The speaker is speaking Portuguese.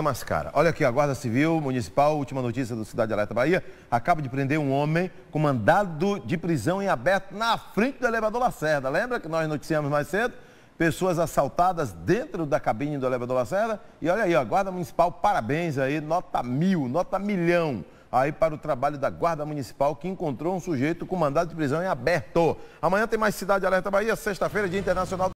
mais cara. Olha aqui, a Guarda Civil Municipal, última notícia do Cidade Alerta Bahia, acaba de prender um homem com mandado de prisão em aberto na frente do elevador Lacerda. Lembra que nós noticiamos mais cedo? Pessoas assaltadas dentro da cabine do elevador Lacerda. E olha aí, a Guarda Municipal, parabéns aí, nota mil, nota milhão aí para o trabalho da Guarda Municipal que encontrou um sujeito com mandado de prisão em aberto. Amanhã tem mais Cidade Alerta Bahia, sexta-feira, Dia Internacional